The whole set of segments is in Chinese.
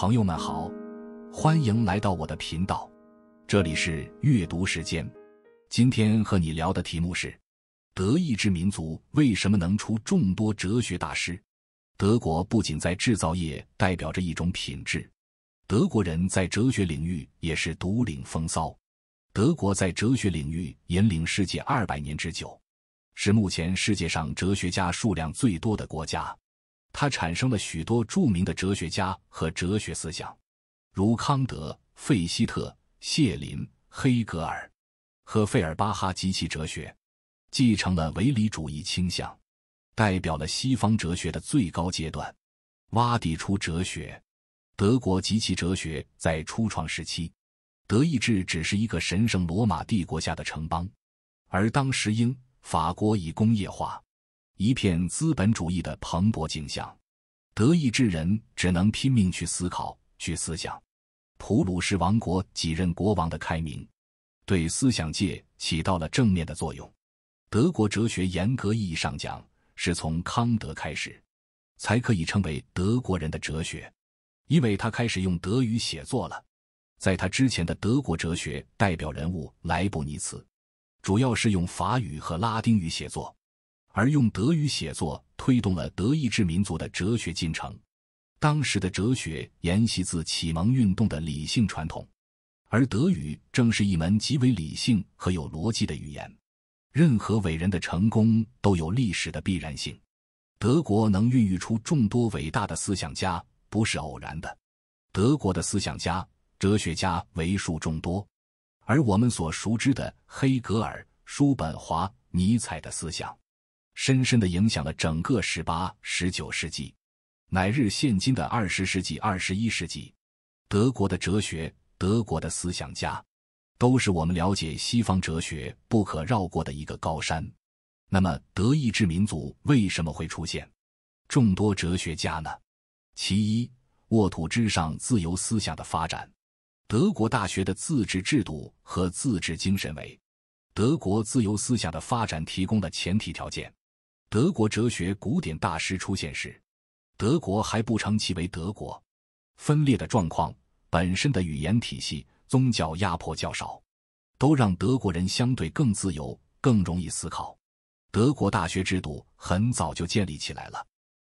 朋友们好，欢迎来到我的频道，这里是阅读时间。今天和你聊的题目是：德意志民族为什么能出众多哲学大师？德国不仅在制造业代表着一种品质，德国人在哲学领域也是独领风骚。德国在哲学领域引领世界二百年之久，是目前世界上哲学家数量最多的国家。他产生了许多著名的哲学家和哲学思想，如康德、费希特、谢林、黑格尔和费尔巴哈及其哲学，继承了唯理主义倾向，代表了西方哲学的最高阶段。挖底出哲学，德国及其哲学在初创时期，德意志只是一个神圣罗马帝国下的城邦，而当时英、法国已工业化。一片资本主义的蓬勃景象，德意志人只能拼命去思考、去思想。普鲁士王国几任国王的开明，对思想界起到了正面的作用。德国哲学严格意义上讲，是从康德开始，才可以称为德国人的哲学，因为他开始用德语写作了。在他之前的德国哲学代表人物莱布尼茨，主要是用法语和拉丁语写作。而用德语写作，推动了德意志民族的哲学进程。当时的哲学沿袭自启蒙运动的理性传统，而德语正是一门极为理性和有逻辑的语言。任何伟人的成功都有历史的必然性。德国能孕育出众多伟大的思想家，不是偶然的。德国的思想家、哲学家为数众多，而我们所熟知的黑格尔、叔本华、尼采的思想。深深的影响了整个十八、十九世纪，乃至现今的二十世纪、二十一世纪。德国的哲学、德国的思想家，都是我们了解西方哲学不可绕过的一个高山。那么，德意志民族为什么会出现众多哲学家呢？其一，沃土之上自由思想的发展。德国大学的自治制度和自治精神，为德国自由思想的发展提供了前提条件。德国哲学古典大师出现时，德国还不称其为德国，分裂的状况、本身的语言体系、宗教压迫较少，都让德国人相对更自由、更容易思考。德国大学制度很早就建立起来了，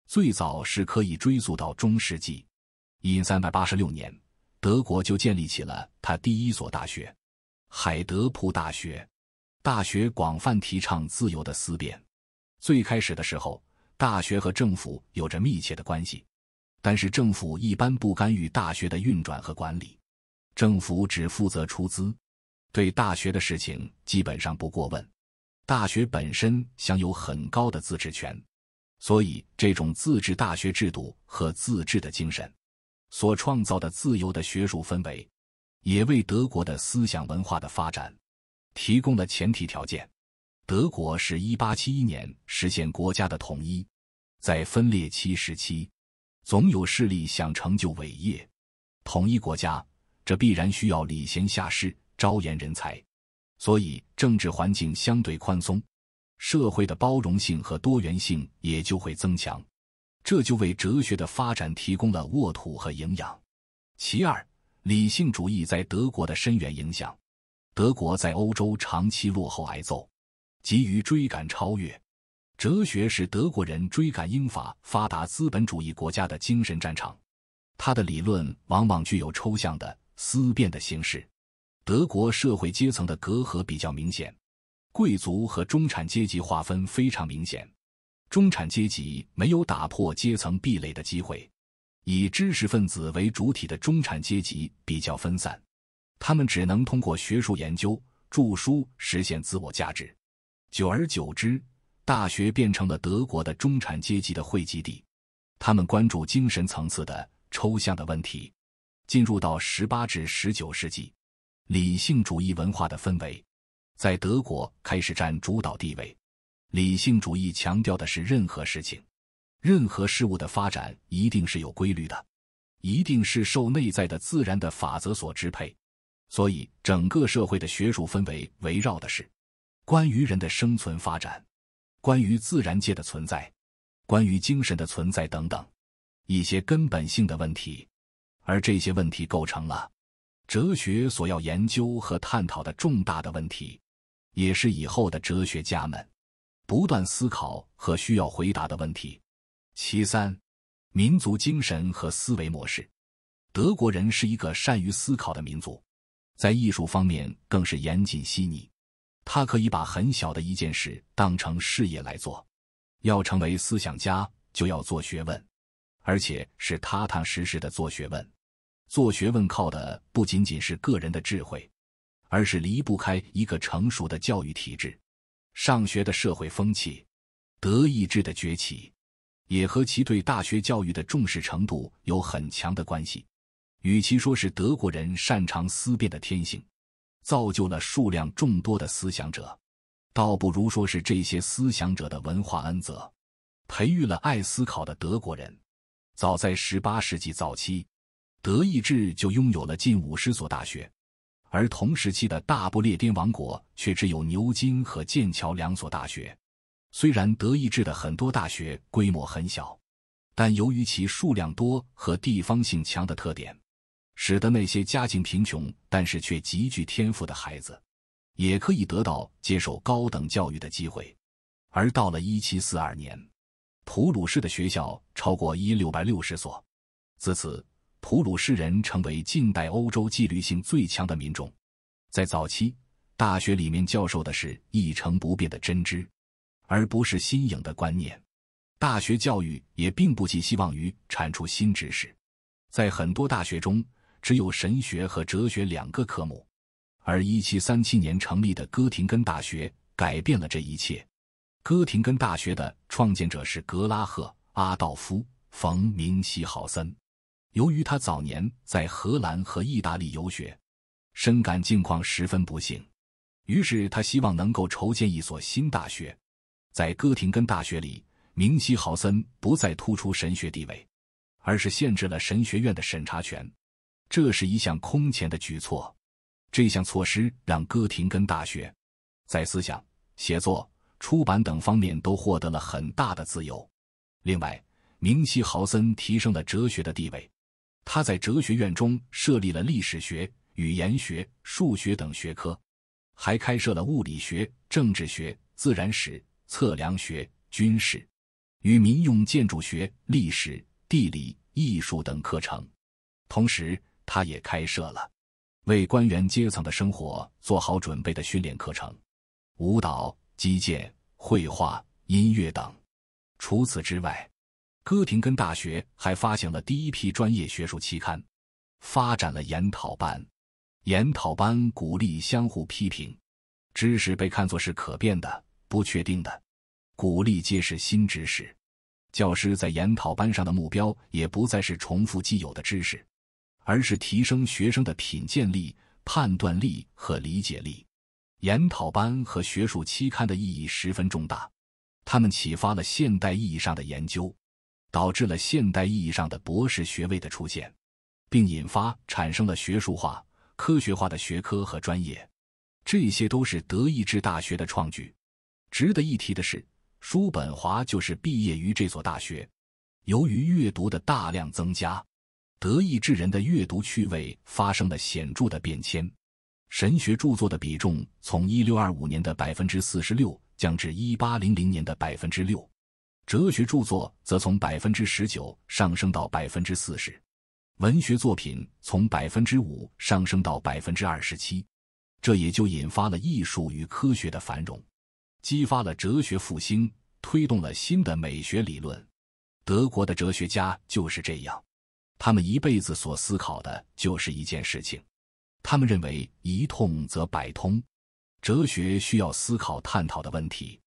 最早是可以追溯到中世纪，一三八十六年，德国就建立起了他第一所大学——海德堡大学。大学广泛提倡自由的思辨。最开始的时候，大学和政府有着密切的关系，但是政府一般不干预大学的运转和管理，政府只负责出资，对大学的事情基本上不过问，大学本身享有很高的自治权，所以这种自治大学制度和自治的精神，所创造的自由的学术氛围，也为德国的思想文化的发展提供了前提条件。德国是一八七一年实现国家的统一，在分裂期时期，总有势力想成就伟业，统一国家，这必然需要礼贤下士、招言人才，所以政治环境相对宽松，社会的包容性和多元性也就会增强，这就为哲学的发展提供了沃土和营养。其二，理性主义在德国的深远影响，德国在欧洲长期落后挨揍。急于追赶超越，哲学是德国人追赶英法发达资本主义国家的精神战场。他的理论往往具有抽象的思辨的形式。德国社会阶层的隔阂比较明显，贵族和中产阶级划分非常明显。中产阶级没有打破阶层壁垒的机会，以知识分子为主体的中产阶级比较分散，他们只能通过学术研究、著书实现自我价值。久而久之，大学变成了德国的中产阶级的汇集地，他们关注精神层次的抽象的问题。进入到十八至十九世纪，理性主义文化的氛围在德国开始占主导地位。理性主义强调的是任何事情、任何事物的发展一定是有规律的，一定是受内在的自然的法则所支配。所以，整个社会的学术氛围围绕的是。关于人的生存发展，关于自然界的存在，关于精神的存在等等，一些根本性的问题，而这些问题构成了哲学所要研究和探讨的重大的问题，也是以后的哲学家们不断思考和需要回答的问题。其三，民族精神和思维模式。德国人是一个善于思考的民族，在艺术方面更是严谨细腻。他可以把很小的一件事当成事业来做。要成为思想家，就要做学问，而且是踏踏实实的做学问。做学问靠的不仅仅是个人的智慧，而是离不开一个成熟的教育体制、上学的社会风气、德意志的崛起，也和其对大学教育的重视程度有很强的关系。与其说是德国人擅长思辨的天性。造就了数量众多的思想者，倒不如说是这些思想者的文化恩泽，培育了爱思考的德国人。早在十八世纪早期，德意志就拥有了近五十所大学，而同时期的大不列颠王国却只有牛津和剑桥两所大学。虽然德意志的很多大学规模很小，但由于其数量多和地方性强的特点。使得那些家境贫穷但是却极具天赋的孩子，也可以得到接受高等教育的机会。而到了一七四二年，普鲁士的学校超过一六百六十所。自此，普鲁士人成为近代欧洲纪律性最强的民众。在早期，大学里面教授的是一成不变的真知，而不是新颖的观念。大学教育也并不寄希望于产出新知识。在很多大学中，只有神学和哲学两个科目，而1737年成立的哥廷根大学改变了这一切。哥廷根大学的创建者是格拉赫·阿道夫·冯明希豪森。由于他早年在荷兰和意大利游学，深感境况十分不幸，于是他希望能够筹建一所新大学。在哥廷根大学里，明希豪森不再突出神学地位，而是限制了神学院的审查权。这是一项空前的举措，这项措施让哥廷根大学在思想、写作、出版等方面都获得了很大的自由。另外，明希豪森提升了哲学的地位，他在哲学院中设立了历史学、语言学、数学等学科，还开设了物理学、政治学、自然史、测量学、军事与民用建筑学、历史、地理、艺术等课程，同时。他也开设了为官员阶层的生活做好准备的训练课程，舞蹈、击剑、绘画、音乐等。除此之外，哥廷根大学还发行了第一批专业学术期刊，发展了研讨班。研讨班鼓励相互批评，知识被看作是可变的、不确定的，鼓励揭示新知识。教师在研讨班上的目标也不再是重复既有的知识。而是提升学生的品鉴力、判断力和理解力。研讨班和学术期刊的意义十分重大，他们启发了现代意义上的研究，导致了现代意义上的博士学位的出现，并引发产生了学术化、科学化的学科和专业。这些都是德意志大学的创举。值得一提的是，叔本华就是毕业于这所大学。由于阅读的大量增加。德意志人的阅读趣味发生了显著的变迁，神学著作的比重从一六二五年的百分之四十六降至一八零零年的百分之六，哲学著作则从百分之十九上升到百分之四十，文学作品从百分之五上升到百分之二十七，这也就引发了艺术与科学的繁荣，激发了哲学复兴，推动了新的美学理论。德国的哲学家就是这样。他们一辈子所思考的就是一件事情，他们认为一通则百通。哲学需要思考探讨的问题，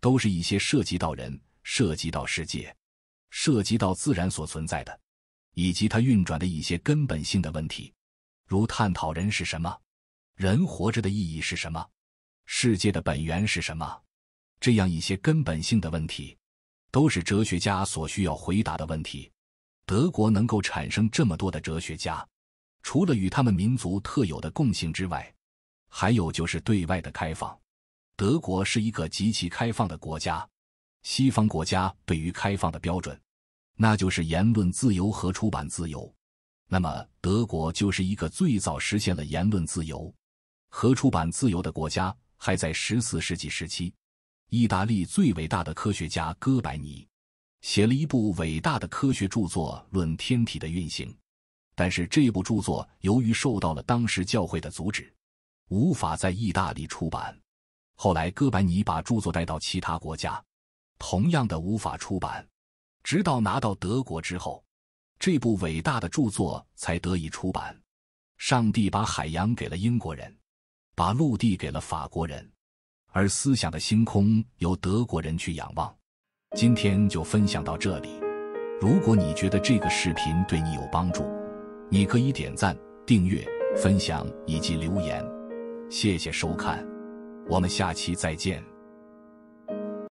都是一些涉及到人、涉及到世界、涉及到自然所存在的，以及它运转的一些根本性的问题，如探讨人是什么，人活着的意义是什么，世界的本源是什么，这样一些根本性的问题，都是哲学家所需要回答的问题。德国能够产生这么多的哲学家，除了与他们民族特有的共性之外，还有就是对外的开放。德国是一个极其开放的国家。西方国家对于开放的标准，那就是言论自由和出版自由。那么，德国就是一个最早实现了言论自由和出版自由的国家。还在十四世纪时期，意大利最伟大的科学家哥白尼。写了一部伟大的科学著作《论天体的运行》，但是这部著作由于受到了当时教会的阻止，无法在意大利出版。后来，哥白尼把著作带到其他国家，同样的无法出版。直到拿到德国之后，这部伟大的著作才得以出版。上帝把海洋给了英国人，把陆地给了法国人，而思想的星空由德国人去仰望。今天就分享到这里。如果你觉得这个视频对你有帮助，你可以点赞、订阅、分享以及留言。谢谢收看，我们下期再见。